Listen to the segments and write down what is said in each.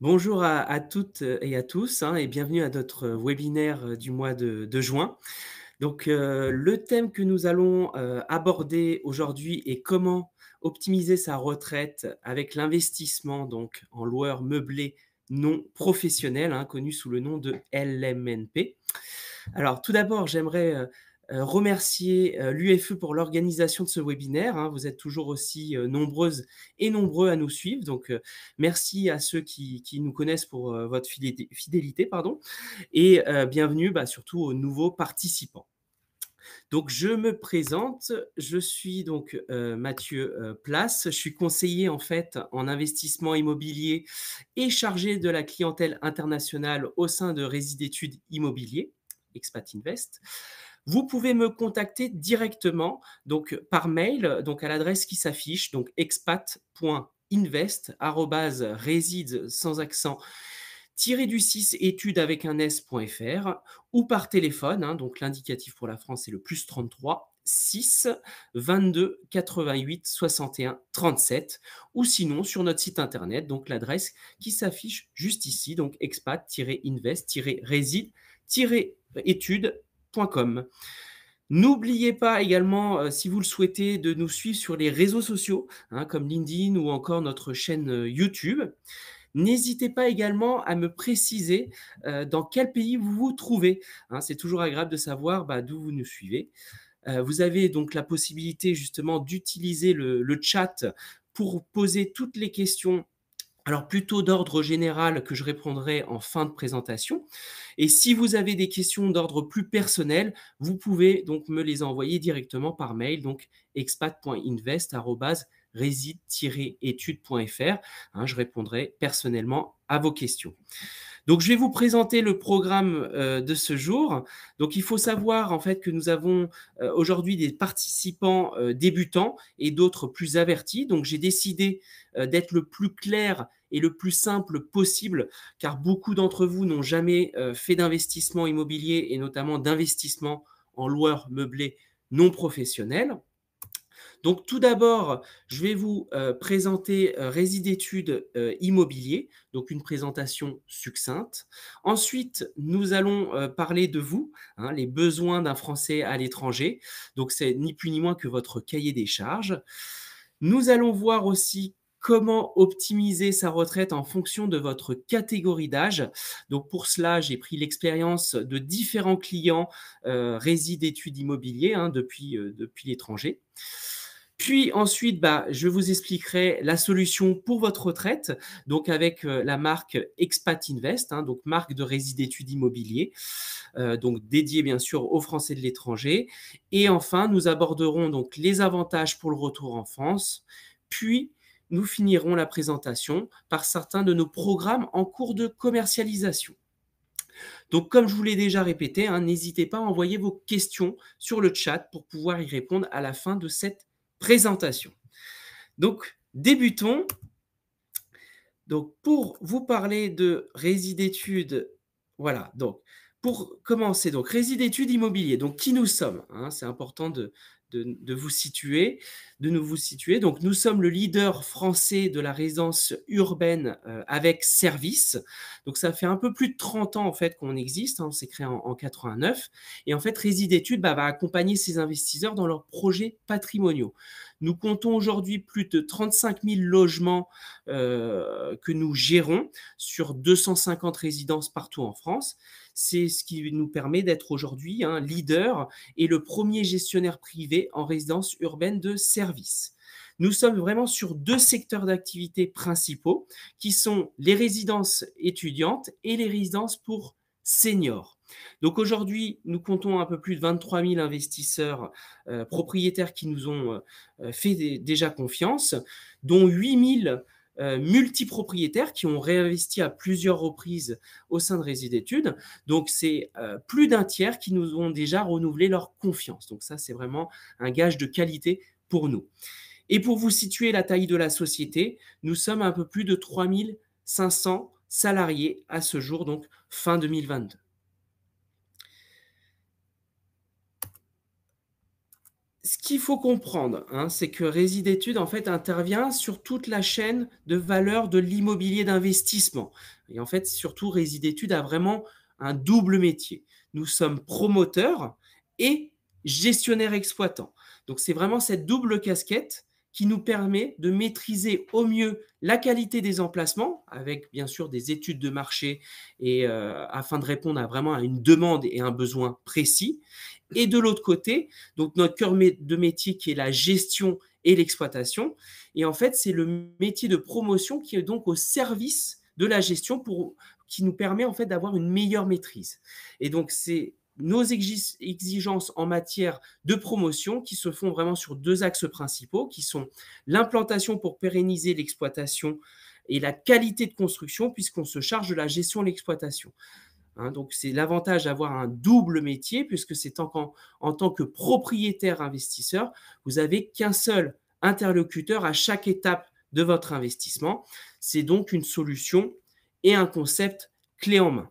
Bonjour à, toutes euh, et à tous hein, et bienvenue à notre euh, webinaire euh, du mois de, juin. Donc le thème que nous allons aborder aujourd'hui est comment optimiser sa retraite avec l'investissement donc en loueur meublé non professionnel, hein, connu sous le nom de LMNP. Alors tout d'abord, j'aimerais euh, remercier euh, l'UFE pour l'organisation de ce webinaire. Hein. Vous êtes toujours aussi euh, nombreuses et nombreux à nous suivre. Donc, merci à ceux qui, nous connaissent pour votre fidélité. pardon, et bienvenue bah, surtout aux nouveaux participants. Donc, je me présente. Je suis donc Mathieu Place. Je suis conseiller en fait en investissement immobilier et chargé de la clientèle internationale au sein de Résidétudes immobiliers, Expat Invest. Vous pouvez me contacter directement donc par mail donc à l'adresse qui s'affiche donc expat.invest@reside sans accent du 6 études avec un s.fr ou par téléphone hein, donc l'indicatif pour la France est le plus 33 6 22 88 61 37 ou sinon sur notre site internet donc l'adresse qui s'affiche juste ici donc expat-invest-reside-études N'oubliez pas également, euh, si vous le souhaitez, de nous suivre sur les réseaux sociaux, hein, comme LinkedIn ou encore notre chaîne euh, YouTube. N'hésitez pas également à me préciser euh, dans quel pays vous vous trouvez. Hein. C'est toujours agréable de savoir bah, d'où vous nous suivez. vous avez donc la possibilité justement d'utiliser le, le chat pour poser toutes les questions alors plutôt d'ordre général que je répondrai en fin de présentation. Et si vous avez des questions d'ordre plus personnel, vous pouvez donc me les envoyer directement par mail, donc expatinvestreside hein, je répondrai personnellement à vos questions. Donc, je vais vous présenter le programme euh, de ce jour. Donc, il faut savoir en fait que nous avons euh, aujourd'hui des participants euh, débutants et d'autres plus avertis. Donc, j'ai décidé d'être le plus clair et le plus simple possible, car beaucoup d'entre vous n'ont jamais fait d'investissement immobilier et notamment d'investissement en loueur meublé non professionnel. Donc tout d'abord, je vais vous euh, présenter euh, d'études immobiliers, euh, immobilier, donc une présentation succincte. Ensuite, nous allons euh, parler de vous, hein, les besoins d'un Français à l'étranger. Donc c'est ni plus ni moins que votre cahier des charges. Nous allons voir aussi comment optimiser sa retraite en fonction de votre catégorie d'âge. Donc pour cela, j'ai pris l'expérience de différents clients euh, d'études hein, depuis, depuis l'étranger. Puis ensuite, bah, je vous expliquerai la solution pour votre retraite, donc avec euh, la marque Expat Invest, hein, donc marque de réside d'études immobilier, euh, donc dédiée bien sûr aux Français de l'étranger. Et enfin, nous aborderons donc les avantages pour le retour en France, puis nous finirons la présentation par certains de nos programmes en cours de commercialisation. Donc, comme je vous l'ai déjà répété, hein, n'hésitez pas à envoyer vos questions sur le chat pour pouvoir y répondre à la fin de cette présentation. Donc, débutons. Donc, pour vous parler de résid d'études, voilà, donc, pour commencer, donc, résid d'études immobilier, donc qui nous sommes, hein, c'est important de, de, vous situer, de nous vous situer. Donc, nous sommes le leader français de la résidence urbaine euh, avec service. Donc, ça fait un peu plus de 30 ans en fait qu'on existe. Hein. on s'est créé en, 89. Et en fait, Résid bah, va accompagner ces investisseurs dans leurs projets patrimoniaux. Nous comptons aujourd'hui plus de 35 000 logements euh, que nous gérons sur 250 résidences partout en France. C'est ce qui nous permet d'être aujourd'hui un hein, leader et le premier gestionnaire privé en résidence urbaine de service. Nous sommes vraiment sur deux secteurs d'activité principaux qui sont les résidences étudiantes et les résidences pour seniors. Donc aujourd'hui, nous comptons un peu plus de 23 000 investisseurs euh, propriétaires qui nous ont euh, euh, fait déjà confiance, dont 8 000 euh, multipropriétaires qui ont réinvesti à plusieurs reprises au sein de d'études, Donc, c'est euh, plus d'un tiers qui nous ont déjà renouvelé leur confiance. Donc, ça, c'est vraiment un gage de qualité pour nous. Et pour vous situer la taille de la société, nous sommes un peu plus de 3500 salariés à ce jour, donc fin 2022. ce qu'il faut comprendre, hein, c'est que Résidétude en intervient sur toute la chaîne de valeur de l'immobilier d'investissement. Et en fait, surtout Résidétude a vraiment un double métier. Nous sommes promoteurs et gestionnaires exploitants. Donc c'est vraiment cette double casquette qui nous permet de maîtriser au mieux la qualité des emplacements, avec bien sûr des études de marché et euh, afin de répondre à vraiment à une demande et un besoin précis, et de l'autre côté, donc notre cœur de métier qui est la gestion et l'exploitation. Et en fait, c'est le métier de promotion qui est donc au service de la gestion pour, qui nous permet en fait d'avoir une meilleure maîtrise. Et donc, c'est nos exigences en matière de promotion qui se font vraiment sur deux axes principaux, qui sont l'implantation pour pérenniser l'exploitation et la qualité de construction, puisqu'on se charge de la gestion et l'exploitation. Hein. donc c'est l'avantage d'avoir un double métier, puisque c'est en, tant que propriétaire investisseur, vous n'avez qu'un seul interlocuteur à chaque étape de votre investissement. C'est donc une solution et un concept clé en main.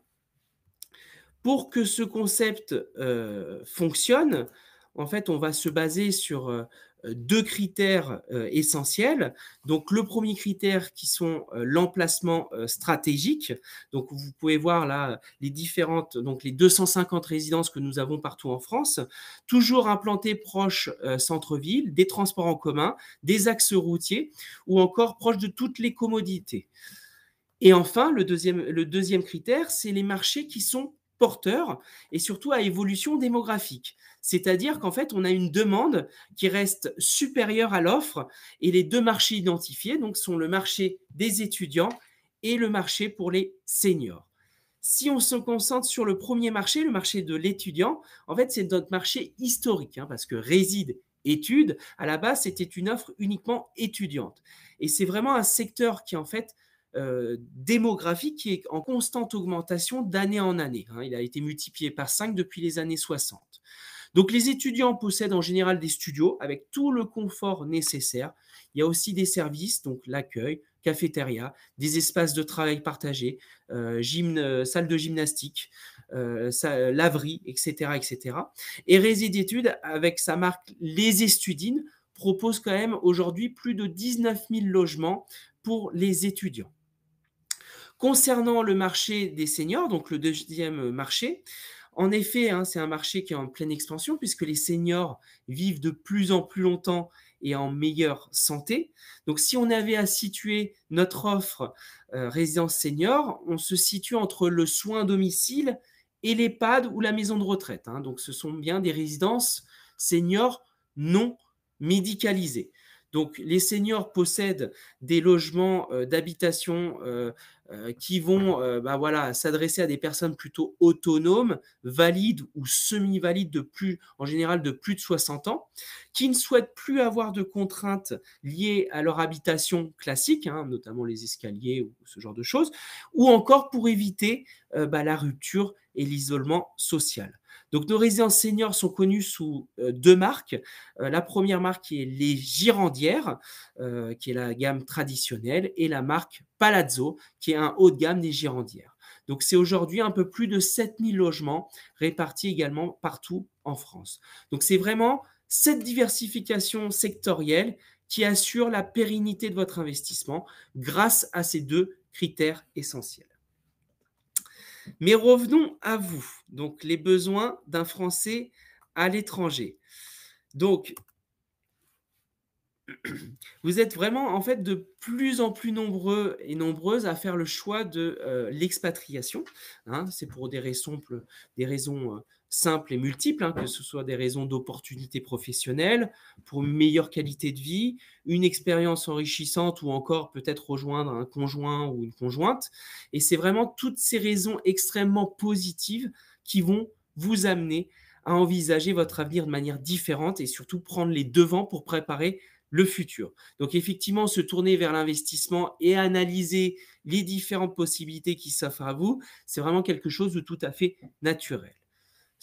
Pour que ce concept euh, fonctionne, en fait, on va se baser sur euh, euh, deux critères euh, essentiels. Donc le premier critère qui sont euh, l'emplacement stratégique. Donc vous pouvez voir là les différentes donc les 250 résidences que nous avons partout en France, toujours implantées proche centre-ville, des transports en commun, des axes routiers ou encore proche de toutes les commodités. Et enfin, le deuxième, le deuxième critère, c'est les marchés qui sont porteur et surtout à évolution démographique. C'est-à-dire qu'en fait, on a une demande qui reste supérieure à l'offre et les deux marchés identifiés donc, sont le marché des étudiants et le marché pour les seniors. Si on se concentre sur le premier marché, le marché de l'étudiant, en fait, c'est notre marché historique hein, parce que réside étude, à la base, c'était une offre uniquement étudiante. Et c'est vraiment un secteur qui, en fait, euh, démographique qui est en constante augmentation d'année en année. Hein. Il a été multiplié par 5 depuis les années 60. Donc les étudiants possèdent en général des studios avec tout le confort nécessaire. Il y a aussi des services, donc l'accueil, cafétéria, des espaces de travail partagés, euh, euh, salle de gymnastique, euh, etc., etc. Et Résid'études, avec sa marque Les Estudines, propose quand même aujourd'hui plus de 19 000 logements pour les étudiants. Concernant le marché des seniors, donc le deuxième marché, en effet, hein, c'est un marché qui est en pleine expansion puisque les seniors vivent de plus en plus longtemps et en meilleure santé. Donc si on avait à situer notre offre euh, résidence senior, on se situe entre le soin domicile et l'EHPAD ou la maison de retraite. Hein. Donc ce sont bien des résidences seniors non médicalisées. Donc les seniors possèdent des logements euh, d'habitation euh, euh, qui vont euh, bah, voilà, s'adresser à des personnes plutôt autonomes, valides ou semi-valides de plus, en général de plus de 60 ans, qui ne souhaitent plus avoir de contraintes liées à leur habitation classique, hein, notamment les escaliers ou ce genre de choses, ou encore pour éviter euh, bah, la rupture et l'isolement social. Donc nos résidences seniors sont connues sous euh, deux marques. Euh, la première marque qui est les Girandières, euh, qui est la gamme traditionnelle, et la marque Palazzo, qui est un haut de gamme des Girandières. Donc c'est aujourd'hui un peu plus de 7000 logements répartis également partout en France. Donc c'est vraiment cette diversification sectorielle qui assure la pérennité de votre investissement grâce à ces deux critères essentiels. Mais revenons à vous, donc les besoins d'un Français à l'étranger. Donc, vous êtes vraiment en fait de plus en plus nombreux et nombreuses à faire le choix de euh, l'expatriation. Hein. c'est pour des raisons, des raisons euh, simples et multiples, hein, que ce soit des raisons d'opportunités professionnelles, pour une meilleure qualité de vie, une expérience enrichissante ou encore peut-être rejoindre un conjoint ou une conjointe. Et c'est vraiment toutes ces raisons extrêmement positives qui vont vous amener à envisager votre avenir de manière différente et surtout prendre les devants pour préparer le futur. Donc effectivement, se tourner vers l'investissement et analyser les différentes possibilités qui s'offrent à vous, c'est vraiment quelque chose de tout à fait naturel.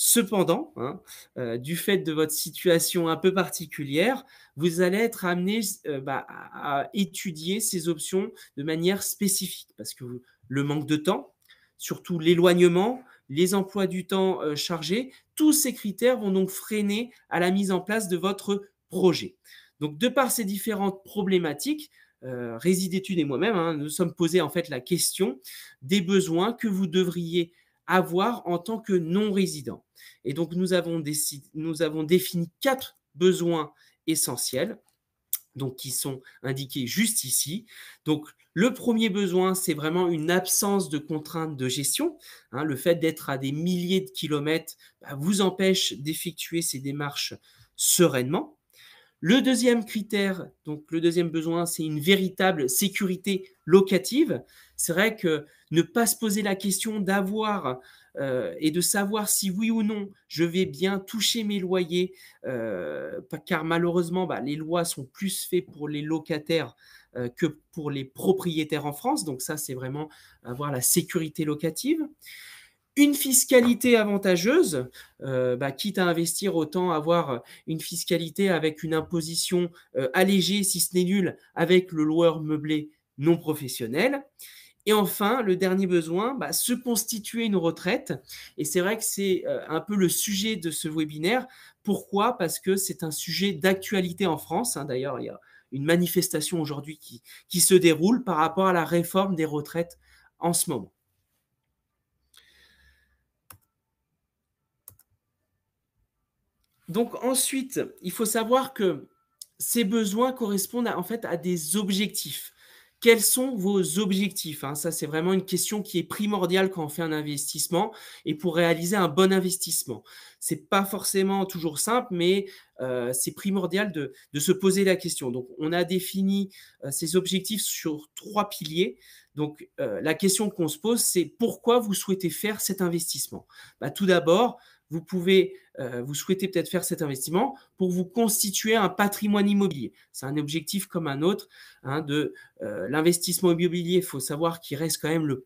Cependant, hein, euh, du fait de votre situation un peu particulière, vous allez être amené euh, bah, à, étudier ces options de manière spécifique, parce que le manque de temps, surtout l'éloignement, les emplois du temps euh, chargés, tous ces critères vont donc freiner à la mise en place de votre projet. Donc, de par ces différentes problématiques, Résidétude et moi-même, hein, nous sommes posés en fait la question des besoins que vous devriez avoir en tant que non-résident. Et donc, nous avons, nous avons défini quatre besoins essentiels donc qui sont indiqués juste ici. Donc le premier besoin, c'est vraiment une absence de contraintes de gestion. Hein. le fait d'être à des milliers de kilomètres bah, vous empêche d'effectuer ces démarches sereinement. Le deuxième critère, donc le deuxième besoin, c'est une véritable sécurité locative. C'est vrai que ne pas se poser la question d'avoir euh, et de savoir si oui ou non je vais bien toucher mes loyers, euh, car malheureusement, bah, les lois sont plus faites pour les locataires euh, que pour les propriétaires en France. Donc ça, c'est vraiment avoir la sécurité locative une fiscalité avantageuse, euh, bah, quitte à investir, autant avoir une fiscalité avec une imposition euh, allégée, si ce n'est nul, avec le loueur meublé non professionnel. Et enfin, le dernier besoin, bah, se constituer une retraite. Et c'est vrai que c'est euh, un peu le sujet de ce webinaire. Pourquoi Parce que c'est un sujet d'actualité en France. Hein. D'ailleurs, il y a une manifestation aujourd'hui qui se déroule par rapport à la réforme des retraites en ce moment. Donc ensuite, il faut savoir que ces besoins correspondent en fait à des objectifs. Quels sont vos objectifs hein Ça, c'est vraiment une question qui est primordiale quand on fait un investissement et pour réaliser un bon investissement. Ce n'est pas forcément toujours simple, mais euh, c'est primordial de, se poser la question. Donc, on a défini euh, ces objectifs sur trois piliers. Donc euh, la question qu'on se pose, c'est pourquoi vous souhaitez faire cet investissement bah, Tout d'abord, vous pouvez, euh, vous souhaitez peut-être faire cet investissement pour vous constituer un patrimoine immobilier. C'est un objectif comme un autre hein, de euh, l'investissement immobilier. Il faut savoir qu'il reste quand même le,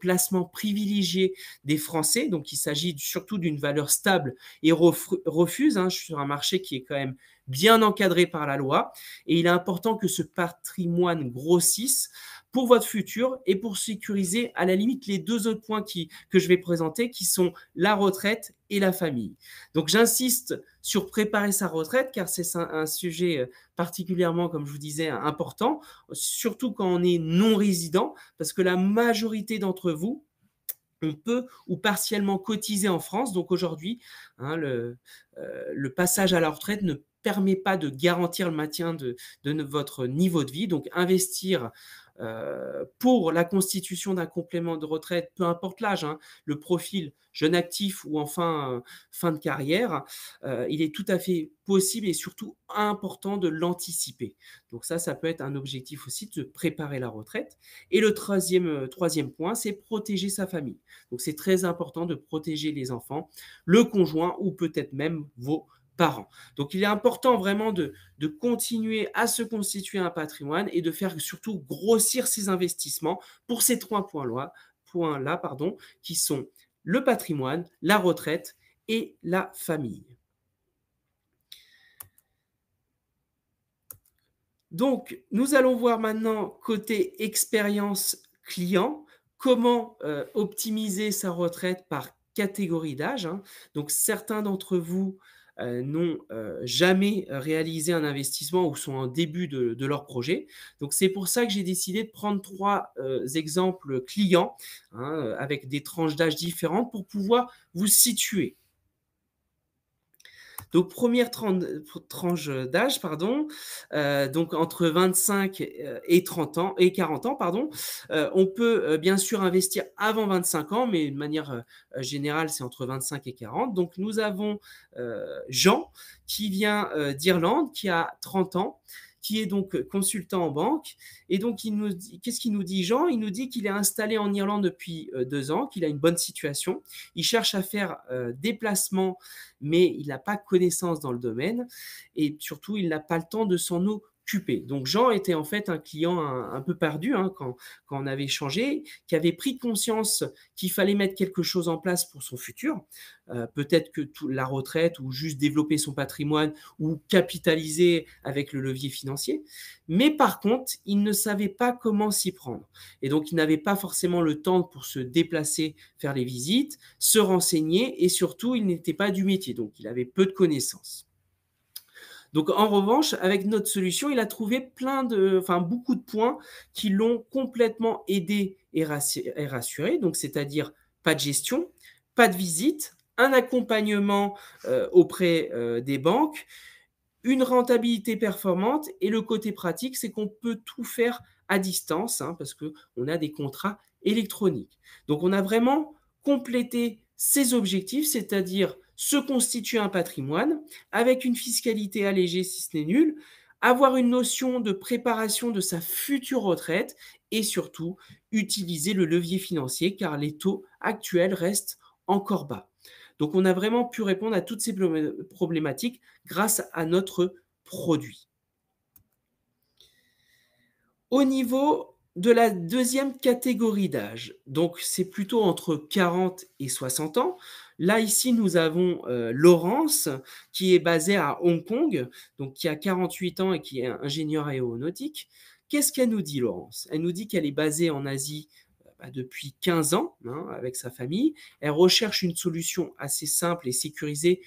placement privilégié des Français. Donc, il s'agit surtout d'une valeur stable et refuse. je hein, sur un marché qui est quand même bien encadré par la loi. Et il est important que ce patrimoine grossisse pour votre futur et pour sécuriser à la limite les deux autres points qui, que je vais présenter qui sont la retraite et la famille. Donc j'insiste sur préparer sa retraite car c'est un, sujet euh, particulièrement, comme je vous disais, important, surtout quand on est non résident parce que la majorité d'entre vous on peut ou partiellement cotiser en France. Donc aujourd'hui, hein, le, euh, le passage à la retraite ne permet pas de garantir le maintien de, de votre niveau de vie. Donc investir euh, pour la constitution d'un complément de retraite, peu importe l'âge, hein, le profil jeune actif ou enfin euh, fin de carrière, euh, il est tout à fait possible et surtout important de l'anticiper. Donc ça, ça peut être un objectif aussi de préparer la retraite. Et le troisième, troisième point, c'est protéger sa famille. Donc c'est très important de protéger les enfants, le conjoint ou peut-être même vos par Donc il est important vraiment de, continuer à se constituer un patrimoine et de faire surtout grossir ses investissements pour ces trois points-là, pardon, qui sont le patrimoine, la retraite et la famille. Donc, nous allons voir maintenant côté expérience client, comment euh, optimiser sa retraite par catégorie d'âge. Hein. Donc, certains d'entre vous euh, n'ont euh, jamais réalisé un investissement ou sont en début de, leur projet. Donc c'est pour ça que j'ai décidé de prendre trois euh, exemples clients hein, avec des tranches d'âge différentes pour pouvoir vous situer. Donc, première euh, tranche d'âge, pardon, euh, donc entre 25 euh, et 30 ans et 40 ans, pardon. on peut bien sûr investir avant 25 ans, mais de manière générale, c'est entre 25 et 40. Donc, nous avons Jean qui vient d'Irlande, qui a 30 ans qui est donc consultant en banque. Et donc, il nous qu'est-ce qu'il nous dit, Jean Il nous dit qu'il est installé en Irlande depuis euh, deux ans, qu'il a une bonne situation. Il cherche à faire euh, des placements, mais il n'a pas connaissance dans le domaine. Et surtout, il n'a pas le temps de s'en occuper donc Jean était en fait un client un, peu perdu hein, quand, quand, on avait changé, qui avait pris conscience qu'il fallait mettre quelque chose en place pour son futur, euh, peut-être que la retraite ou juste développer son patrimoine ou capitaliser avec le levier financier. Mais par contre, il ne savait pas comment s'y prendre. Et donc il n'avait pas forcément le temps pour se déplacer, faire les visites, se renseigner et surtout il n'était pas du métier, donc il avait peu de connaissances. Donc en revanche, avec notre solution, il a trouvé plein de, enfin beaucoup de points qui l'ont complètement aidé et rassuré. Donc c'est-à-dire pas de gestion, pas de visite, un accompagnement euh, auprès euh, des banques, une rentabilité performante et le côté pratique, c'est qu'on peut tout faire à distance hein, parce que on a des contrats électroniques. Donc on a vraiment complété ses objectifs, c'est-à-dire se constituer un patrimoine avec une fiscalité allégée si ce n'est nul, avoir une notion de préparation de sa future retraite et surtout utiliser le levier financier car les taux actuels restent encore bas. Donc on a vraiment pu répondre à toutes ces problématiques grâce à notre produit. Au niveau de la deuxième catégorie d'âge, donc c'est plutôt entre 40 et 60 ans, Là, ici, nous avons euh, Laurence, qui est basée à Hong Kong, donc qui a 48 ans et qui est ingénieure aéronautique. Qu'est-ce qu'elle nous dit, Laurence Elle nous dit qu'elle est basée en Asie euh, bah, depuis 15 ans hein, avec sa famille. Elle recherche une solution assez simple et sécurisée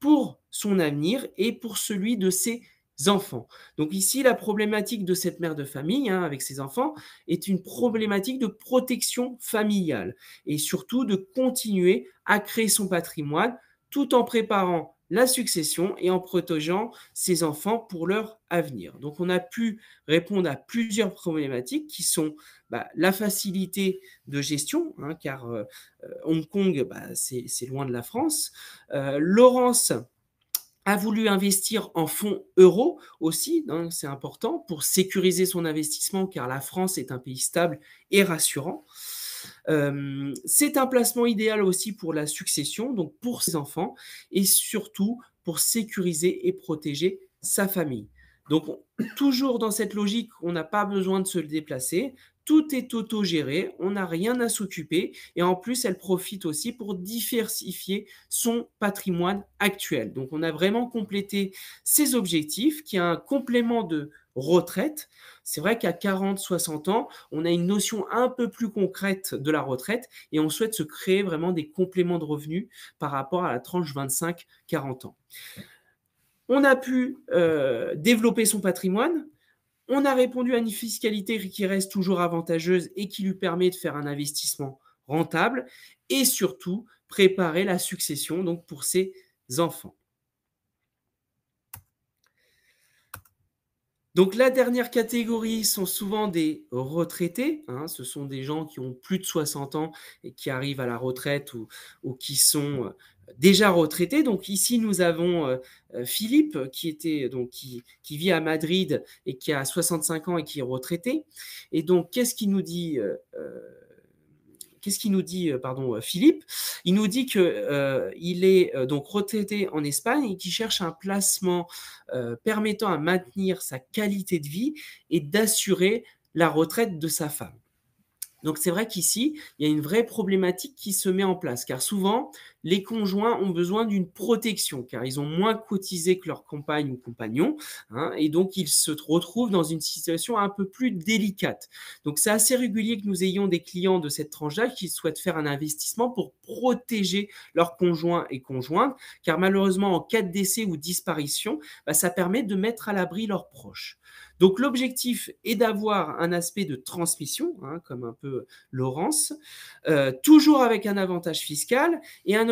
pour son avenir et pour celui de ses enfants. Donc ici, la problématique de cette mère de famille hein, avec ses enfants est une problématique de protection familiale et surtout de continuer à créer son patrimoine tout en préparant la succession et en protégeant ses enfants pour leur avenir. Donc on a pu répondre à plusieurs problématiques qui sont bah, la facilité de gestion, hein, car euh, euh, Hong Kong, bah, c'est loin de la France. Euh, Laurence, a voulu investir en fonds euros aussi, hein, c'est important, pour sécuriser son investissement car la France est un pays stable et rassurant. Euh, c'est un placement idéal aussi pour la succession, donc pour ses enfants, et surtout pour sécuriser et protéger sa famille. Donc toujours dans cette logique, on n'a pas besoin de se déplacer. Tout est auto-géré, on n'a rien à s'occuper et en plus elle profite aussi pour diversifier son patrimoine actuel. Donc on a vraiment complété ses objectifs qui a un complément de retraite. C'est vrai qu'à 40-60 ans, on a une notion un peu plus concrète de la retraite et on souhaite se créer vraiment des compléments de revenus par rapport à la tranche 25-40 ans. On a pu euh, développer son patrimoine, on a répondu à une fiscalité qui reste toujours avantageuse et qui lui permet de faire un investissement rentable et surtout préparer la succession donc pour ses enfants. Donc la dernière catégorie sont souvent des retraités. Hein. ce sont des gens qui ont plus de 60 ans et qui arrivent à la retraite ou qui sont déjà retraité. Donc ici, nous avons euh, euh, Philippe qui, était, donc, qui, vit à Madrid et qui a 65 ans et qui est retraité. Et donc, qu'est-ce qu'il nous dit euh, qu'est-ce qu'il nous dit, pardon, Philippe Il nous dit qu'il est donc retraité en Espagne et qu'il cherche un placement permettant à maintenir sa qualité de vie et d'assurer la retraite de sa femme. Donc c'est vrai qu'ici, il y a une vraie problématique qui se met en place, car souvent, les conjoints ont besoin d'une protection, car ils ont moins cotisé que leur compagne ou compagnon, hein, et donc ils se retrouvent dans une situation un peu plus délicate. Donc c'est assez régulier que nous ayons des clients de cette tranche d'âge qui souhaitent faire un investissement pour protéger leurs conjoints et conjointes, car malheureusement, en cas de décès ou disparition, bah, ça permet de mettre à l'abri leurs proches. Donc l'objectif est d'avoir un aspect de transmission, hein, comme un peu Laurence, euh, toujours avec un avantage fiscal et un,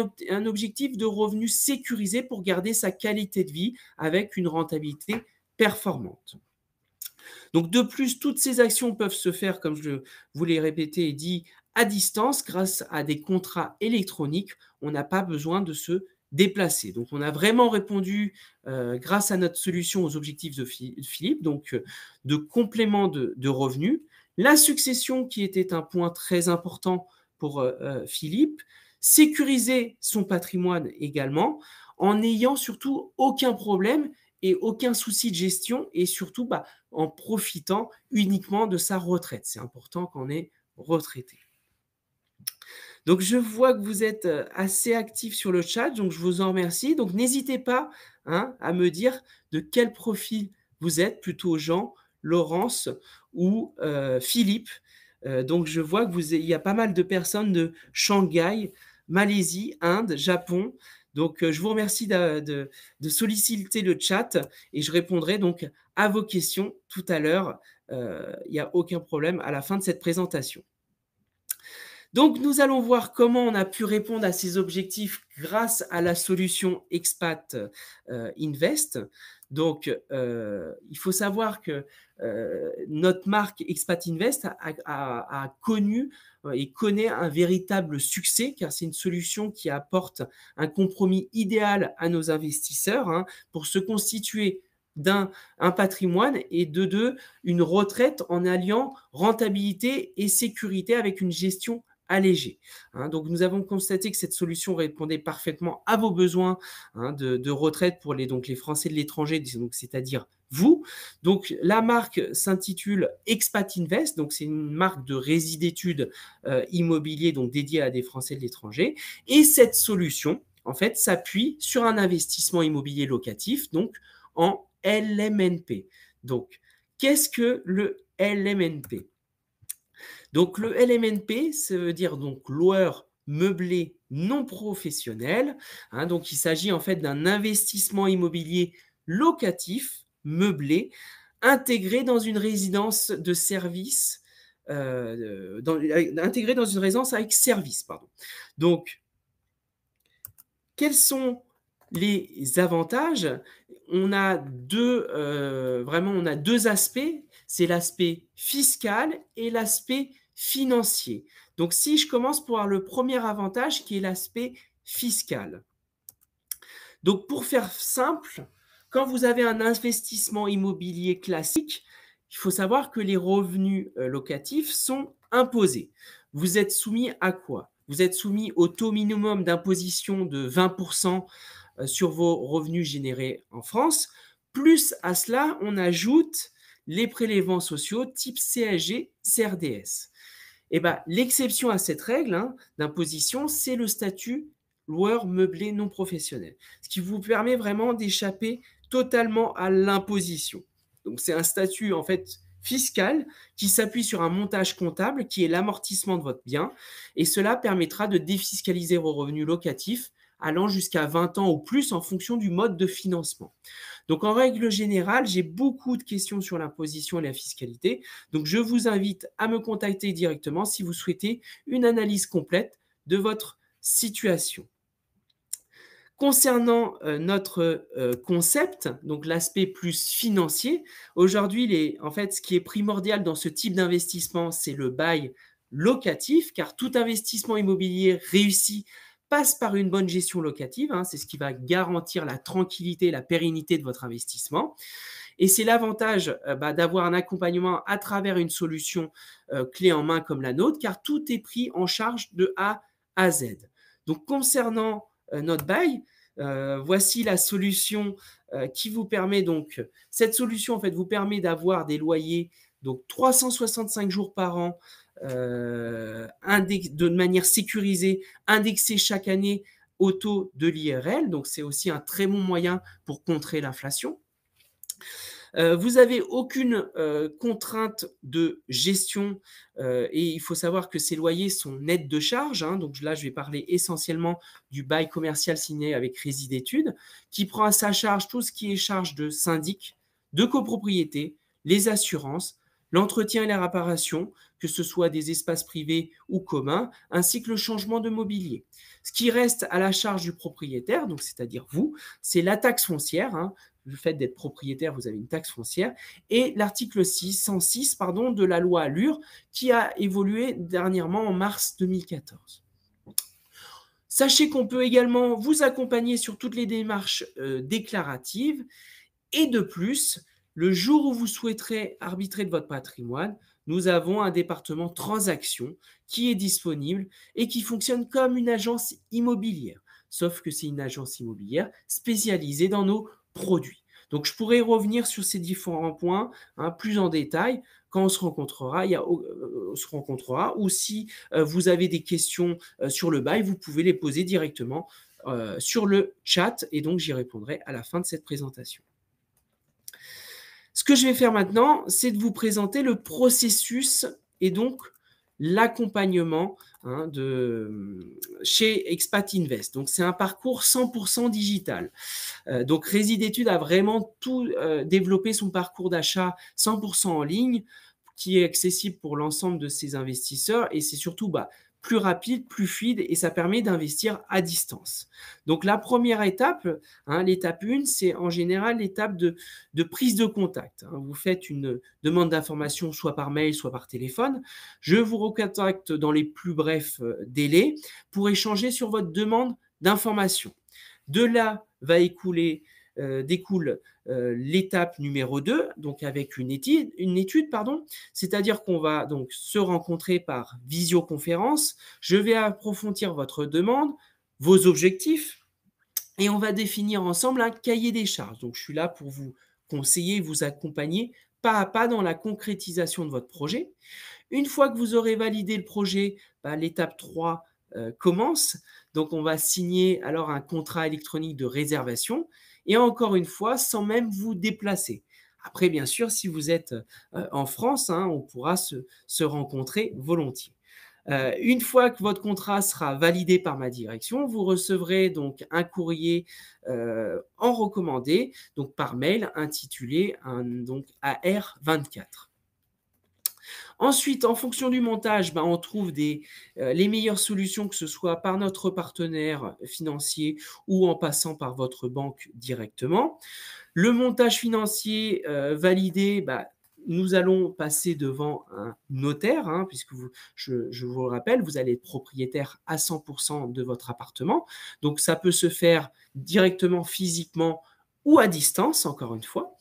objectif de revenus sécurisé pour garder sa qualité de vie avec une rentabilité performante. Donc de plus, toutes ces actions peuvent se faire, comme je vous l'ai répété et dit, à distance grâce à des contrats électroniques. On n'a pas besoin de se déplacer. Donc on a vraiment répondu euh, grâce à notre solution aux objectifs de Philippe, donc euh, de complément de, revenus. La succession qui était un point très important pour euh, Philippe, sécuriser son patrimoine également en n'ayant surtout aucun problème et aucun souci de gestion et surtout bah, en profitant uniquement de sa retraite. C'est important qu'on ait retraité. Donc, je vois que vous êtes euh, assez actifs sur le chat, donc je vous en remercie. Donc, n'hésitez pas hein, à me dire de quel profil vous êtes, plutôt Jean, Laurence ou euh, Philippe. Euh, donc, je vois que il y a pas mal de personnes de Shanghai, Malaisie, Inde, Japon. Donc, je vous remercie de, de, solliciter le chat et je répondrai donc à vos questions tout à l'heure. Il n'y a aucun problème à la fin de cette présentation. Donc, nous allons voir comment on a pu répondre à ces objectifs grâce à la solution Expat euh, Invest. Donc, euh, il faut savoir que euh, notre marque Expat Invest a, connu et connaît un véritable succès car c'est une solution qui apporte un compromis idéal à nos investisseurs hein, pour se constituer d'un un patrimoine et de deux une retraite en alliant rentabilité et sécurité avec une gestion allégé. Hein. donc nous avons constaté que cette solution répondait parfaitement à vos besoins hein, de, retraite pour les, donc, les Français de l'étranger, c'est-à-dire vous. Donc la marque s'intitule Expat Invest, donc c'est une marque de résidence d'études euh, donc dédiée à des Français de l'étranger. Et cette solution, en fait, s'appuie sur un investissement immobilier locatif, donc en LMNP. Donc, qu'est-ce que le LMNP donc le LMNP, ça veut dire donc loueur meublé non professionnel. Hein. donc il s'agit en fait d'un investissement immobilier locatif meublé intégré dans une résidence de service, euh, euh, euh, intégré dans une résidence avec service. Pardon. Donc, quels sont les avantages On a deux, vraiment, on a deux aspects. C'est l'aspect fiscal et l'aspect financier. Donc si je commence par le premier avantage qui est l'aspect fiscal. Donc pour faire simple, quand vous avez un investissement immobilier classique, il faut savoir que les revenus euh, locatifs sont imposés. Vous êtes soumis à quoi Vous êtes soumis au taux minimum d'imposition de 20% euh, sur vos revenus générés en France. Plus à cela, on ajoute les prélèvements sociaux type CAG, CRDS. Eh ben, l'exception à cette règle hein, d'imposition, c'est le statut loueur meublé non professionnel, ce qui vous permet vraiment d'échapper totalement à l'imposition. Donc c'est un statut en fait fiscal qui s'appuie sur un montage comptable qui est l'amortissement de votre bien et cela permettra de défiscaliser vos revenus locatifs allant jusqu'à 20 ans ou plus en fonction du mode de financement. Donc en règle générale, j'ai beaucoup de questions sur l'imposition et la fiscalité. Donc je vous invite à me contacter directement si vous souhaitez une analyse complète de votre situation. Concernant euh, notre euh, concept, donc l'aspect plus financier, aujourd'hui, en fait, ce qui est primordial dans ce type d'investissement, c'est le bail locatif, car tout investissement immobilier réussi passe par une bonne gestion locative. Hein, c'est ce qui va garantir la tranquillité, la pérennité de votre investissement. Et c'est l'avantage euh, bah, d'avoir un accompagnement à travers une solution euh, clé en main comme la nôtre, car tout est pris en charge de A à Z. Donc concernant euh, notre bail, voici la solution qui vous permet donc, cette solution en fait vous permet d'avoir des loyers donc 365 jours par an euh, de manière sécurisée, indexé chaque année au taux de l'IRL. Donc c'est aussi un très bon moyen pour contrer l'inflation. Euh, vous n'avez aucune euh, contrainte de gestion et il faut savoir que ces loyers sont nets de charges. Hein. donc là, je vais parler essentiellement du bail commercial signé avec Rési d'études qui prend à sa charge tout ce qui est charge de syndic, de copropriété, les assurances, l'entretien et la réparation, que ce soit des espaces privés ou communs, ainsi que le changement de mobilier. Ce qui reste à la charge du propriétaire, donc c'est-à-dire vous, c'est la taxe foncière. Hein. le fait d'être propriétaire, vous avez une taxe foncière, et l'article 606 pardon, de la loi Allure qui a évolué dernièrement en mars 2014. Sachez qu'on peut également vous accompagner sur toutes les démarches euh, déclaratives et de plus, le jour où vous souhaiterez arbitrer de votre patrimoine, nous avons un département transaction qui est disponible et qui fonctionne comme une agence immobilière, sauf que c'est une agence immobilière spécialisée dans nos produits. Donc je pourrais revenir sur ces différents points hein, plus en détail quand on se rencontrera, il euh, on se rencontrera ou si euh, vous avez des questions euh, sur le bail, vous pouvez les poser directement sur le chat et donc j'y répondrai à la fin de cette présentation. Ce que je vais faire maintenant, c'est de vous présenter le processus et donc l'accompagnement hein, de chez Expat Invest. Donc c'est un parcours 100% digital. Euh, donc Résidétude a vraiment tout euh, développé son parcours d'achat 100% en ligne qui est accessible pour l'ensemble de ses investisseurs et c'est surtout bah, plus rapide, plus fluide, et ça permet d'investir à distance. Donc la première étape, hein, l'étape 1, c'est en général l'étape de, prise de contact. Hein. Vous faites une demande d'information soit par mail, soit par téléphone. Je vous recontacte dans les plus brefs euh, délais pour échanger sur votre demande d'information. De là va écouler euh, découle euh, l'étape numéro 2, donc avec une étude, pardon, c'est-à-dire qu'on va donc se rencontrer par visioconférence. Je vais approfondir votre demande, vos objectifs, et on va définir ensemble un cahier des charges. Donc, je suis là pour vous conseiller, vous accompagner pas à pas dans la concrétisation de votre projet. Une fois que vous aurez validé le projet, bah, l'étape 3 euh, commence. Donc, on va signer alors un contrat électronique de réservation et encore une fois, sans même vous déplacer. Après, bien sûr, si vous êtes euh, en France, hein, on pourra se, rencontrer volontiers. Euh, une fois que votre contrat sera validé par ma direction, vous recevrez donc un courrier euh, en recommandé, donc par mail intitulé donc AR24. Ensuite, en fonction du montage, ben, on trouve euh, les meilleures solutions, que ce soit par notre partenaire financier ou en passant par votre banque directement. Le montage financier euh, validé, ben, nous allons passer devant un notaire, hein, puisque je, je, vous le rappelle, vous allez être propriétaire à 100% de votre appartement. Donc ça peut se faire directement physiquement ou à distance, encore une fois.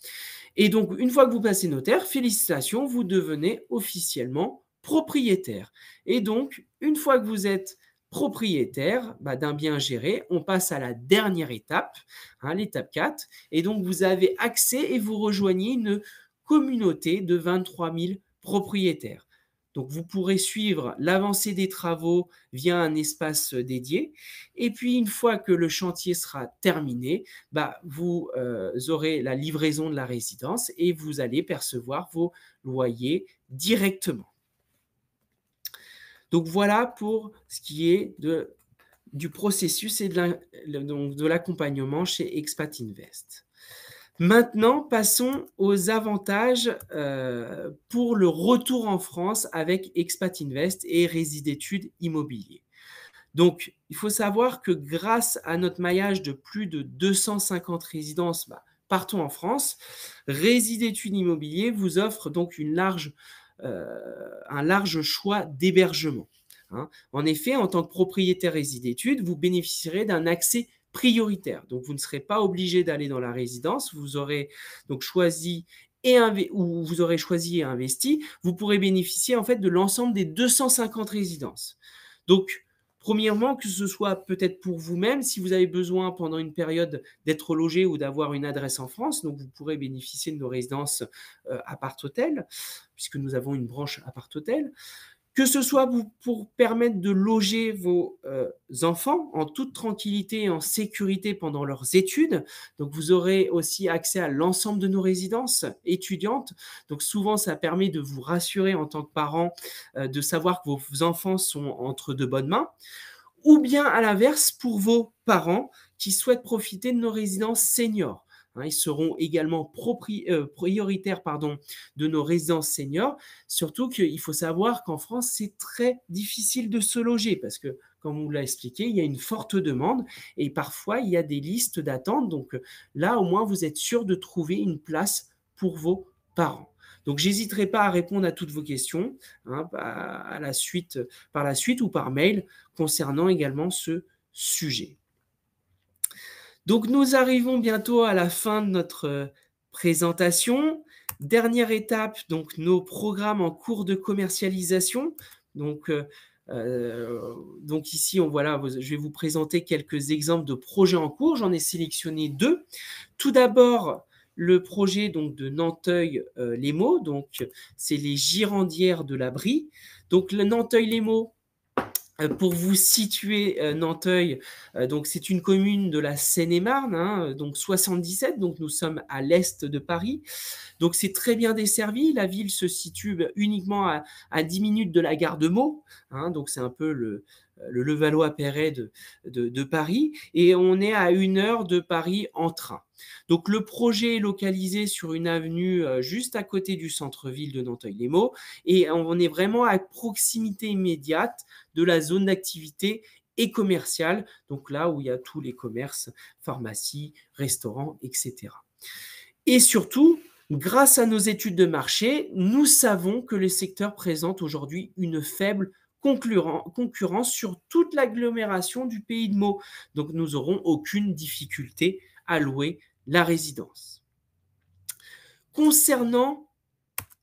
Et donc, une fois que vous passez notaire, félicitations, vous devenez officiellement propriétaire. Et donc, une fois que vous êtes propriétaire bah, d'un bien géré, on passe à la dernière étape, hein, l'étape 4. Et donc, vous avez accès et vous rejoignez une communauté de 23 000 propriétaires. Donc vous pourrez suivre l'avancée des travaux via un espace dédié. Et puis une fois que le chantier sera terminé, bah vous euh, aurez la livraison de la résidence et vous allez percevoir vos loyers directement. Donc voilà pour ce qui est du processus et de l'accompagnement chez Expat Invest. Maintenant, passons aux avantages euh, pour le retour en France avec Expat Invest et Résid études immobilier. Donc, il faut savoir que grâce à notre maillage de plus de 250 résidences bah, partout en France, Résid études immobilier vous offre donc une large, euh, un large choix d'hébergement. Hein. En effet, en tant que propriétaire Résid vous bénéficierez d'un accès prioritaire. Donc, vous ne serez pas obligé d'aller dans la résidence. Vous aurez donc choisi et vous aurez choisi et investi, vous pourrez bénéficier en fait de l'ensemble des 250 résidences. Donc, premièrement, que ce soit peut-être pour vous-même, si vous avez besoin pendant une période d'être logé ou d'avoir une adresse en France, donc vous pourrez bénéficier de nos résidences euh, à part hôtel, puisque nous avons une branche à part hôtel que ce soit pour, permettre de loger vos euh, enfants en toute tranquillité et en sécurité pendant leurs études. Donc, vous aurez aussi accès à l'ensemble de nos résidences étudiantes. Donc, souvent, ça permet de vous rassurer en tant que parent, euh, de savoir que vos enfants sont entre de bonnes mains. Ou bien, à l'inverse, pour vos parents qui souhaitent profiter de nos résidences seniors. Hein, ils seront également euh, prioritaires de nos résidences seniors, surtout qu'il faut savoir qu'en France, c'est très difficile de se loger parce que comme on l'a expliqué, il y a une forte demande et parfois il y a des listes d'attente. Donc euh, là, au moins, vous êtes sûr de trouver une place pour vos parents. Donc, j'hésiterai pas à répondre à toutes vos questions hein, bah, par la suite ou par mail concernant également ce sujet. Donc nous arrivons bientôt à la fin de notre euh, présentation. Dernière étape, donc nos programmes en cours de commercialisation. Donc, euh, euh, ici, on, voilà, je vais vous présenter quelques exemples de projets en cours. J'en ai sélectionné deux. Tout d'abord, le projet donc de Nanteuil-les-Maux, donc c'est les Girandières de l'abri. Donc le Nanteuil-les-Maux, euh, pour vous situer euh, Nanteuil, euh, donc c'est une commune de la Seine-et-Marne, hein, donc 77, donc nous sommes à l'est de Paris. Donc c'est très bien desservi. La ville se situe bah, uniquement à, à 10 minutes de la gare de Meaux, hein, donc c'est un peu le, le Levallois-Perret de, Paris, et on est à une heure de Paris en train. Donc le projet est localisé sur une avenue euh, juste à côté du centre-ville de Nanteuil-les-Maux, et on est vraiment à proximité immédiate de la zone d'activité et commerciale, donc là où il y a tous les commerces, pharmacies, restaurants, etc. Et surtout, grâce à nos études de marché, nous savons que le secteur présente aujourd'hui une faible concurrence sur toute l'agglomération du pays de Meaux. Donc nous n'aurons aucune difficulté à louer la résidence. Concernant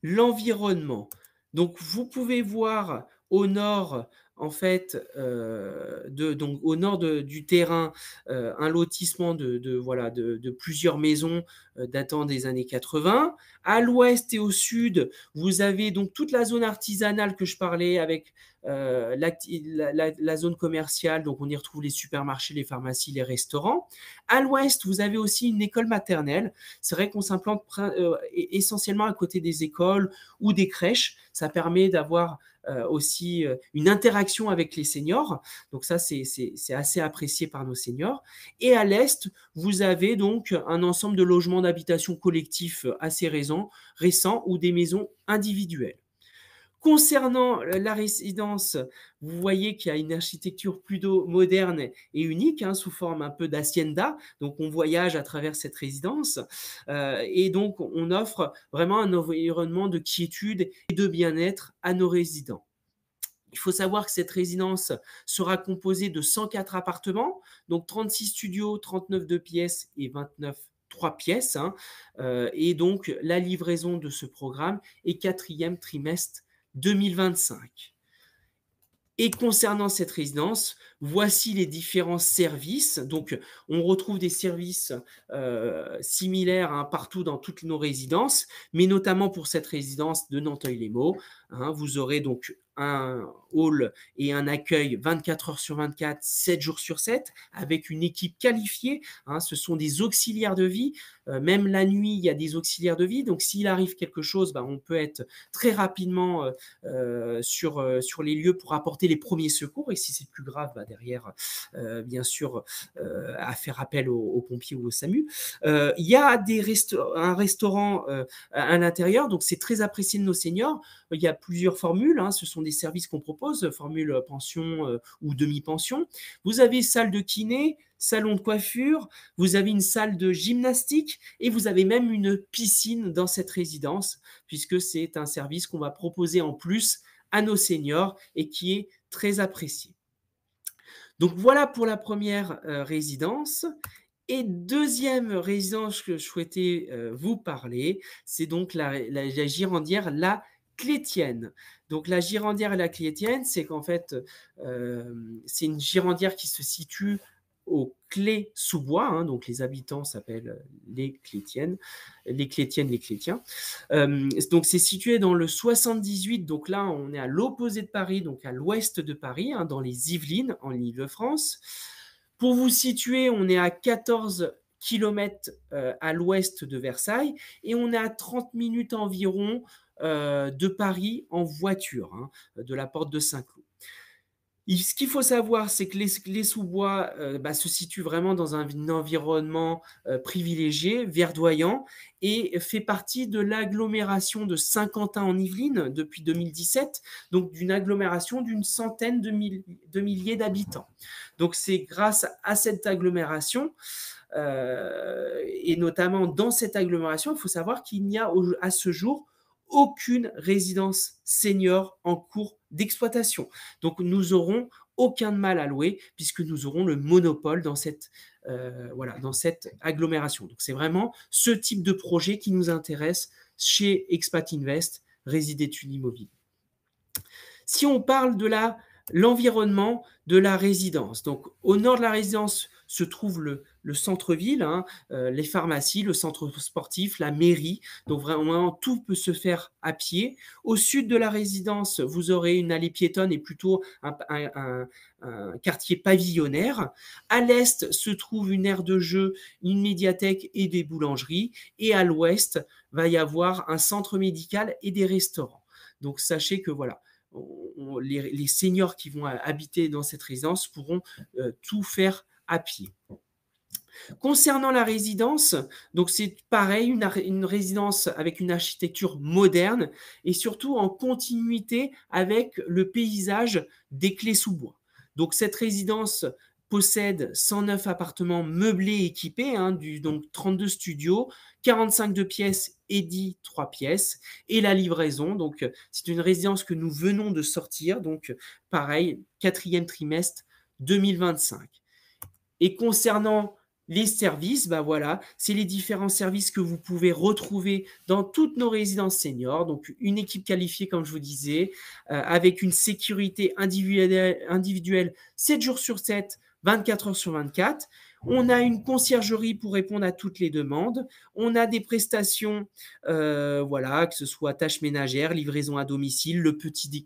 l'environnement, donc vous pouvez voir au nord en fait, euh, de, donc au nord du terrain, euh, un lotissement de, voilà, de, plusieurs maisons euh, datant des années 80. À l'ouest et au sud, vous avez donc toute la zone artisanale que je parlais avec euh, la, zone commerciale, donc on y retrouve les supermarchés, les pharmacies, les restaurants. À l'ouest, vous avez aussi une école maternelle. C'est vrai qu'on s'implante euh, e-, essentiellement à côté des écoles ou des crèches. Ça permet d'avoir euh, aussi une interaction avec les seniors. Donc ça, c'est assez apprécié par nos seniors. Et à l'est, vous avez donc un ensemble de logements d'habitation collectifs assez récents, récents ou des maisons individuelles. Concernant euh, la résidence, vous voyez qu'il y a une architecture plutôt moderne et unique, hein, sous forme un peu d'hacienda. Donc on voyage à travers cette résidence euh, et donc on offre vraiment un environnement de quiétude et de bien-être à nos résidents. Il faut savoir que cette résidence sera composée de 104 appartements, donc 36 studios, 39 deux pièces et 29 trois pièces. Hein, euh, et donc la livraison de ce programme est quatrième trimestre 2025. Et concernant cette résidence, voici les différents services. Donc, on retrouve des services euh, similaires hein, partout dans toutes nos résidences, mais notamment pour cette résidence de Nanteuil-les-Maux. Hein, vous aurez donc un hall et un accueil 24 heures sur 24, 7 jours sur 7, avec une équipe qualifiée. Hein, ce sont des auxiliaires de vie. Euh, même la nuit, il y a des auxiliaires de vie. Donc s'il arrive quelque chose, bah, on peut être très rapidement euh, euh, sur, sur les lieux pour apporter les premiers secours. Et si c'est plus grave, bah, derrière, bien sûr, à faire appel aux, pompiers ou au SAMU. il y a un restaurant à l'intérieur, donc c'est très apprécié de nos seniors. Il y a plusieurs formules. Hein. ce sont des services qu'on propose, formule pension euh, ou demi-pension. Vous avez salle de kiné, salon de coiffure, vous avez une salle de gymnastique et vous avez même une piscine dans cette résidence, puisque c'est un service qu'on va proposer en plus à nos seniors et qui est très apprécié. Donc voilà pour la première euh, résidence. Et deuxième résidence que je souhaitais euh, vous parler, c'est donc la, la, la, Girandière La clétienne. Donc la girandière et la clétienne, c'est qu'en fait, euh, c'est une girandière qui se situe aux clés sous bois, hein, donc les habitants s'appellent les clétiennes, les clétiennes, les clétiens. Euh, donc c'est situé dans le 78, donc là on est à l'opposé de Paris, donc à l'ouest de Paris, hein, dans les Yvelines, en Île-de-France. Pour vous situer, on est à 14 km euh, à l'ouest de Versailles et on est à 30 minutes environ euh, de Paris en voiture, hein, de la porte de Saint-Cloud. Ce qu'il faut savoir, c'est que les, sous-bois euh, bah, se situent vraiment dans un, environnement euh, privilégié, verdoyant, et fait partie de l'agglomération de Saint-Quentin-en-Yvelines depuis 2017, donc d'une agglomération d'une centaine de, milliers d'habitants. Donc c'est grâce à cette agglomération et notamment dans cette agglomération, il faut savoir qu'il n'y a à ce jour aucune résidence senior en cours d'exploitation. Donc nous aurons aucun mal à louer puisque nous aurons le monopole dans cette, euh, voilà, dans cette agglomération. Donc c'est vraiment ce type de projet qui nous intéresse chez Expat Invest, une immobile. Si on parle de l'environnement de la résidence. Donc au nord de la résidence se trouve le le centre-ville, hein, euh, les pharmacies, le centre sportif, la mairie. Donc vraiment, tout peut se faire à pied. Au sud de la résidence, vous aurez une allée piétonne et plutôt un, quartier pavillonnaire. À l'est se trouve une aire de jeu, une médiathèque et des boulangeries. Et à l'ouest, va y avoir un centre médical et des restaurants. Donc sachez que voilà, les, seniors qui vont habiter dans cette résidence pourront euh, tout faire à pied. Concernant la résidence, donc c'est pareil, une, résidence avec une architecture moderne et surtout en continuité avec le paysage des clés sous bois. Donc cette résidence possède 109 appartements meublés et équipés, hein, donc 32 studios, 45 de pièces et 10 3 pièces, et la livraison. Donc c'est une résidence que nous venons de sortir, donc pareil, quatrième trimestre 2025. Et concernant les services, ben voilà, c'est les différents services que vous pouvez retrouver dans toutes nos résidences seniors. Donc une équipe qualifiée, comme je vous disais, euh, avec une sécurité individuelle, 7 jours sur 7, 24 heures sur 24. On a une conciergerie pour répondre à toutes les demandes. On a des prestations, euh, voilà, que ce soit tâches ménagères, livraison à domicile, le petit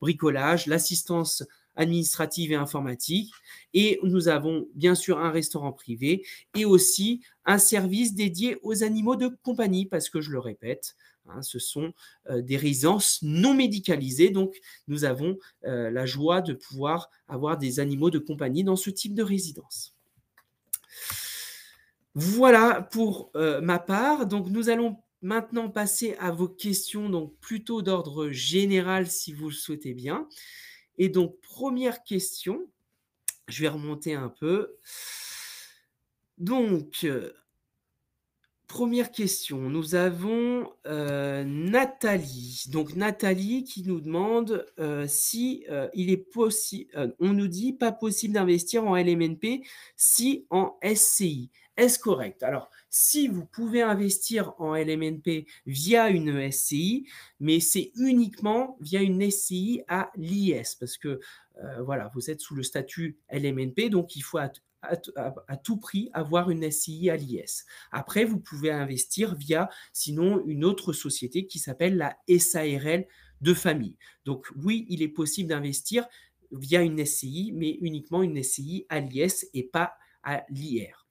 bricolage, l'assistance administrative et informatique. Et nous avons bien sûr un restaurant privé et aussi un service dédié aux animaux de compagnie, parce que je le répète, hein, ce sont euh, des résidences non médicalisées, donc nous avons euh, la joie de pouvoir avoir des animaux de compagnie dans ce type de résidence. Voilà pour euh, ma part. Donc nous allons maintenant passer à vos questions, donc plutôt d'ordre général si vous le souhaitez bien. Et donc, première question, je vais remonter un peu. Donc, euh, première question, nous avons euh, Nathalie. Donc, Nathalie qui nous demande euh, si il est possible, on nous dit pas possible d'investir en LMNP si en SCI. Est-ce correct Alors, si vous pouvez investir en LMNP via une SCI, mais c'est uniquement via une SCI à l'IS, parce que euh, voilà, vous êtes sous le statut LMNP, donc il faut à tout prix avoir une SCI à l'IS. Après, vous pouvez investir via, sinon, une autre société qui s'appelle la SARL de famille. Donc oui, il est possible d'investir via une SCI, mais uniquement une SCI à l'IS et pas à l'IR.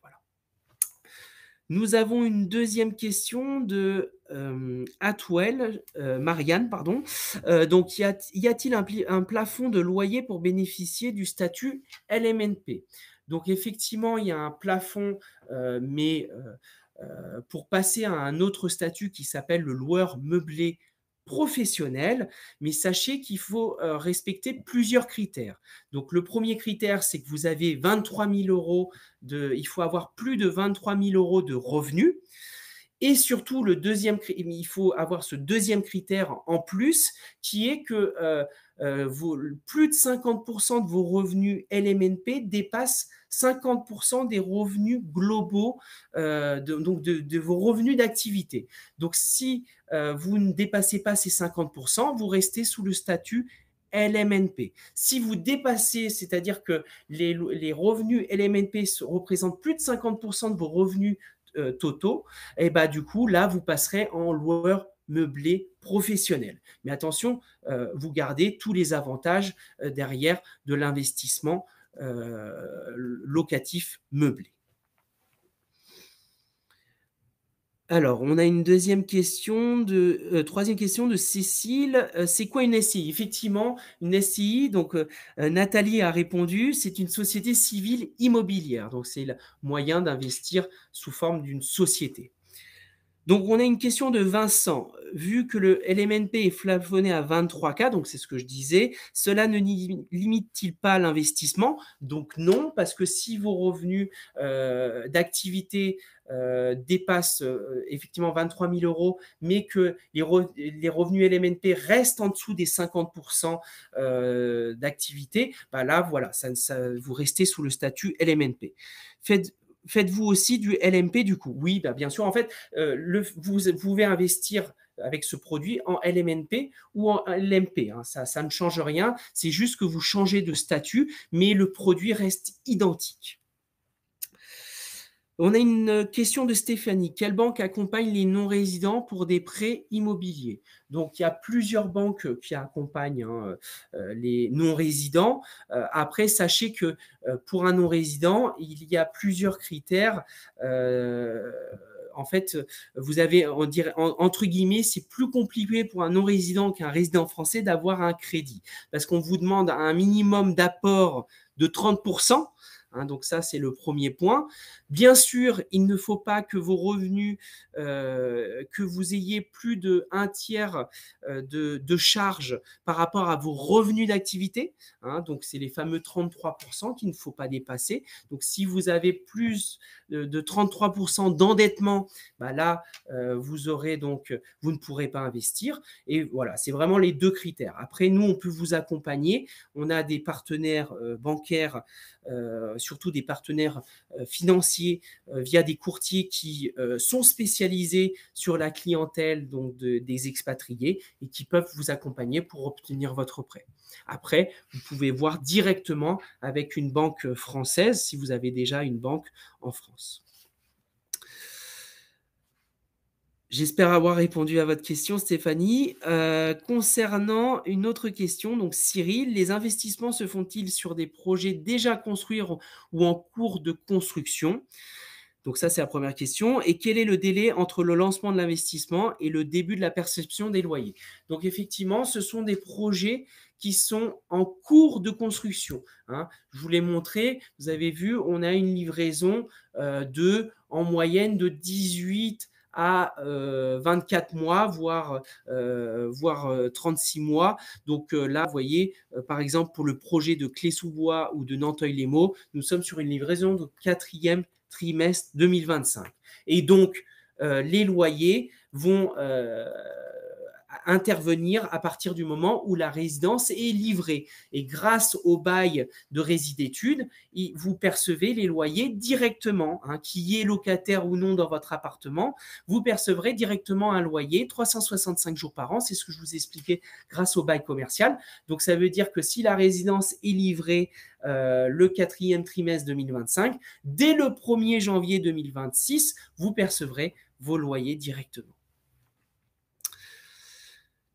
Nous avons une deuxième question de euh, euh, Marianne, pardon. Euh, donc, y a-t-il un, un, plafond de loyer pour bénéficier du statut LMNP Donc, effectivement, il y a un plafond, mais pour passer à un autre statut qui s'appelle le loueur meublé professionnel, mais sachez qu'il faut euh, respecter plusieurs critères. Donc le premier critère, c'est que vous avez 23 000 euros de, il faut avoir plus de 23 000 euros de revenus. Et surtout, le deuxième, il faut avoir ce deuxième critère en plus, qui est que euh, euh, plus de 50% de vos revenus LMNP dépassent 50% des revenus globaux, euh, de, donc de, vos revenus d'activité. Donc si euh, vous ne dépassez pas ces 50%, vous restez sous le statut LMNP. Si vous dépassez, c'est-à-dire que les, revenus LMNP représentent plus de 50% de vos revenus euh, totaux, et eh bah ben, du coup là vous passerez en loueur meublé professionnel. Mais attention, vous gardez tous les avantages derrière de l'investissement euh, locatif meublé. Alors, on a une deuxième question de euh, troisième question de Cécile. Euh, c'est quoi une SCI Effectivement, une SCI. Donc, Nathalie a répondu. C'est une société civile immobilière. Donc, c'est le moyen d'investir sous forme d'une société. Donc on a une question de Vincent. Vu que le LMNP est plafonné à 23K, donc c'est ce que je disais, cela ne limite-t-il pas l'investissement Donc non, parce que si vos revenus euh, d'activité euh, dépassent euh, effectivement 23 000 euros, mais que les, revenus LMNP restent en dessous des 50% d'activité, bah là voilà, vous restez sous le statut LMNP. Faites, faites-vous aussi du LMP du coup Oui, bah, bien sûr. En fait, euh, vous, pouvez investir avec ce produit en LMNP ou en LMP. Hein. ça ne change rien. C'est juste que vous changez de statut, mais le produit reste identique. On a une question de Stéphanie. Quelle banque accompagne les non-résidents pour des prêts immobiliers Donc, il y a plusieurs banques qui accompagnent hein, euh, les non-résidents. Euh, après, sachez que euh, pour un non-résident, il y a plusieurs critères. en fait, vous avez, on dirait, entre guillemets, c'est plus compliqué pour un non-résident qu'un résident français d'avoir un crédit. Parce qu'on vous demande un minimum d'apport de 30%. Hein. donc ça, c'est le premier point. Bien sûr, il ne faut pas que vos revenus, euh, que vous ayez plus de un tiers euh, de, charges par rapport à vos revenus d'activité. Hein. donc c'est les fameux 33% qu'il ne faut pas dépasser. Donc si vous avez plus de, 33% d'endettement, bah là, euh, vous aurez donc, vous ne pourrez pas investir. Et voilà, c'est vraiment les deux critères. Après, nous, on peut vous accompagner. On a des partenaires bancaires euh, surtout des partenaires euh, financiers euh, via des courtiers qui sont spécialisés sur la clientèle donc des expatriés et qui peuvent vous accompagner pour obtenir votre prêt. Après, vous pouvez voir directement avec une banque française si vous avez déjà une banque en France. J'espère avoir répondu à votre question, Stéphanie. Euh, concernant une autre question, donc Cyril, les investissements se font-ils sur des projets déjà construits ou en cours de construction Donc ça, c'est la première question. Et quel est le délai entre le lancement de l'investissement et le début de la perception des loyers Donc effectivement, ce sont des projets qui sont en cours de construction. Hein. Je vous l'ai montré, vous avez vu, on a une livraison euh, de, en moyenne, de 18 à 24 euh, mois, voire, 36 euh, euh, mois. Donc là, vous voyez, par exemple, pour le projet de Clé-sous-Bois ou de Nanteuil-les-Maux, nous sommes sur une livraison de quatrième trimestre 2025. Et donc, les loyers vont intervenir à partir du moment où la résidence est livrée. Et grâce au bail de d'études, vous percevez les loyers directement. Hein, qui est locataire ou non dans votre appartement, vous percevrez directement un loyer 365 jours par an. C'est ce que je vous expliquais grâce au bail commercial. Donc ça veut dire que si la résidence est livrée euh, le quatrième trimestre 2025, dès le 1er janvier 2026, vous percevrez vos loyers directement.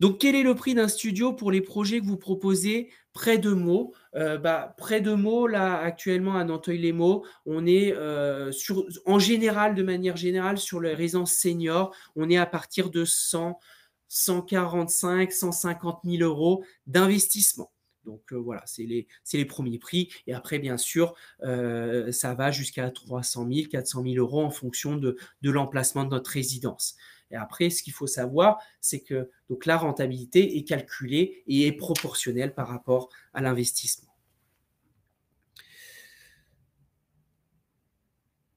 Donc, quel est le prix d'un studio pour les projets que vous proposez près de Meaux euh, bah, Près de Meaux, là, actuellement, à nanteuil les maux on est euh, sur, en général, de manière générale, sur les résidences seniors, on est à partir de 100, 145, 150 000 euros d'investissement. Donc euh, voilà, c'est les, les, premiers prix. Et après, bien sûr, ça va jusqu'à 300 000, 400 000 euros en fonction de, de l'emplacement de notre résidence. Et après, ce qu'il faut savoir, c'est que donc, la rentabilité est calculée et est proportionnelle par rapport à l'investissement.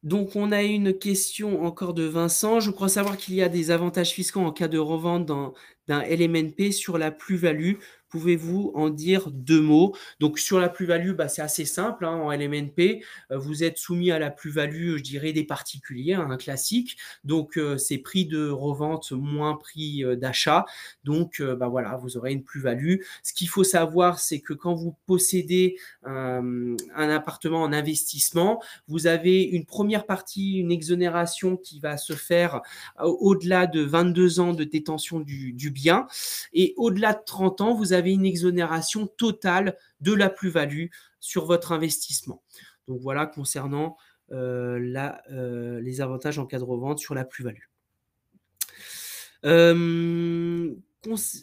Donc, on a une question encore de Vincent. Je crois savoir qu'il y a des avantages fiscaux en cas de revente dans d'un LMNP sur la plus-value. Pouvez-vous en dire deux mots Donc sur la plus-value, bah, c'est assez simple. Hein. en LMNP, euh, vous êtes soumis à la plus-value, je dirais, des particuliers, hein, un classique. Donc euh, c'est prix de revente moins prix euh, d'achat. Donc bah, voilà, vous aurez une plus-value. Ce qu'il faut savoir, c'est que quand vous possédez un appartement en investissement, vous avez une première partie, une exonération qui va se faire au-delà de 22 ans de détention du bien. Et au-delà de 30 ans, vous avez une exonération totale de la plus-value sur votre investissement. Donc voilà concernant euh, euh, les avantages en cas de revente sur la plus-value. Euh,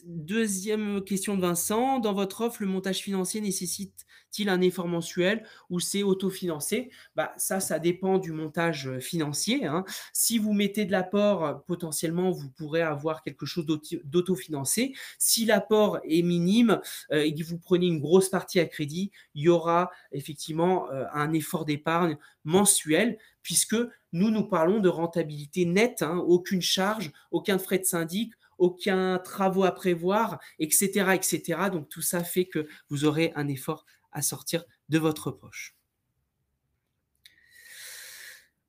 Deuxième question de Vincent. Dans votre offre, le montage financier nécessite-t-il un effort mensuel ou c'est autofinancé bah, Ça, ça dépend du montage euh, financier. Hein. Si vous mettez de l'apport, potentiellement, vous pourrez avoir quelque chose d'autofinancé. Si l'apport est minime euh, et que vous prenez une grosse partie à crédit, il y aura effectivement euh, un effort d'épargne mensuel puisque nous, nous parlons de rentabilité nette, hein. aucune charge, aucun frais de syndic, aucun travaux à prévoir, etc., etc. Donc tout ça fait que vous aurez un effort à sortir de votre poche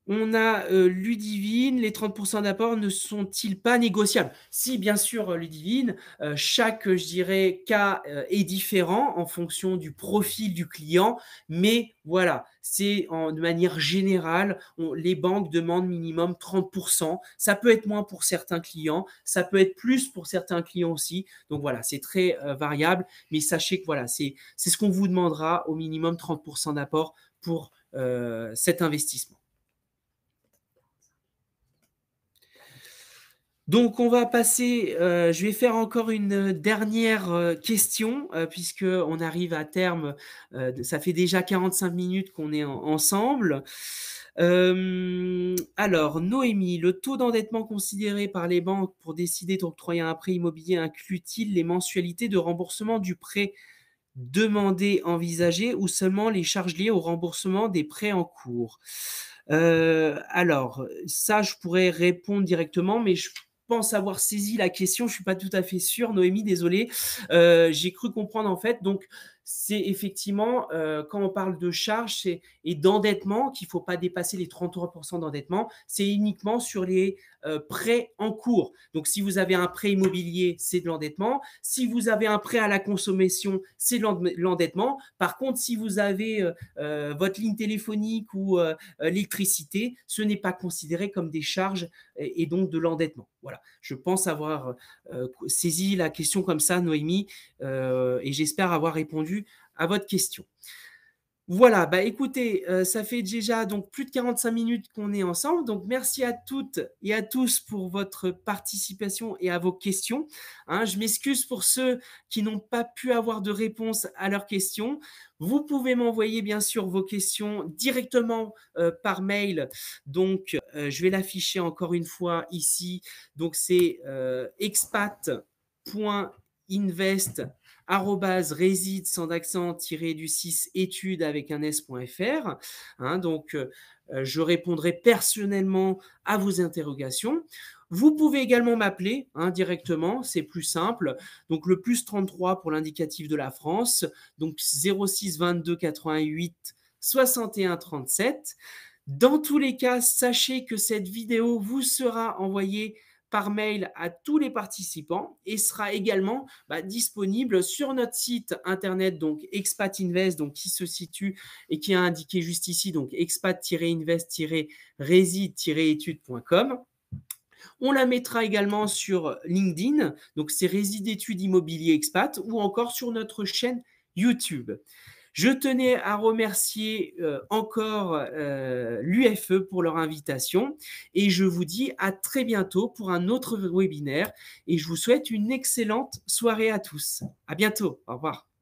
on a euh, Ludivine, les 30% d'apport ne sont-ils pas négociables Si, bien sûr, euh, Ludivine, euh, chaque, je dirais, cas est différent en fonction du profil du client, mais voilà, c'est de manière générale, les banques demandent minimum 30%. Ça peut être moins pour certains clients, ça peut être plus pour certains clients aussi. Donc voilà, c'est très variable, mais sachez que voilà, c'est ce qu'on vous demandera au minimum 30% d'apport pour cet investissement. Donc on va passer, euh, je vais faire encore une euh, dernière euh, question, puisqu'on arrive à terme, ça fait déjà 45 minutes qu'on est ensemble. alors, Noémie, le taux d'endettement considéré par les banques pour décider d'octroyer un prêt immobilier inclut-il les mensualités de remboursement du prêt demandé, envisagé ou seulement les charges liées au remboursement des prêts en cours alors, ça, je pourrais répondre directement, mais je pense avoir saisi la question. Je suis pas tout à fait sûr, Noémie, désolé. Euh, j'ai cru comprendre en fait. Donc, c'est effectivement euh, quand on parle de charges et, d'endettement qu'il faut pas dépasser les 33% d'endettement. C'est uniquement sur les prêts euh, prêt en cours. Donc, si vous avez un prêt immobilier, c'est de l'endettement. Si vous avez un prêt à la consommation, c'est de l'endettement. Par contre, si vous avez euh, euh, votre ligne téléphonique ou l'électricité, ce n'est pas considéré comme des charges et donc de l'endettement. Voilà, je pense avoir saisi la question comme ça, Noémie, et j'espère avoir répondu à votre question. Voilà, bah écoutez, euh, ça fait déjà donc plus de 45 minutes qu'on est ensemble. Donc merci à toutes et à tous pour votre participation et à vos questions. Hein. je m'excuse pour ceux qui n'ont pas pu avoir de réponse à leurs questions. Vous pouvez m'envoyer bien sûr vos questions directement euh, par mail. Donc euh, je vais l'afficher encore une fois ici. Donc c'est expat.invest arrobase réside sans accent tiré du 6 études avec un s.fr. Hein, donc, euh, euh, je répondrai personnellement à vos interrogations. Vous pouvez également m'appeler hein, directement, c'est plus simple. Donc le plus 33 pour l'indicatif de la France, donc 06 22 88 61 37. Dans tous les cas, sachez que cette vidéo vous sera envoyée par mail à tous les participants et sera également bah, disponible sur notre site internet donc Expat Invest donc qui se situe et qui est indiqué juste ici donc expat-invest-resi-études.com. On la mettra également sur LinkedIn, donc c'est réside d'études immobilier expat, ou encore sur notre chaîne YouTube. Je tenais à remercier euh, encore euh, l'UFE pour leur invitation et je vous dis à très bientôt pour un autre webinaire et je vous souhaite une excellente soirée à tous. À bientôt. Au revoir.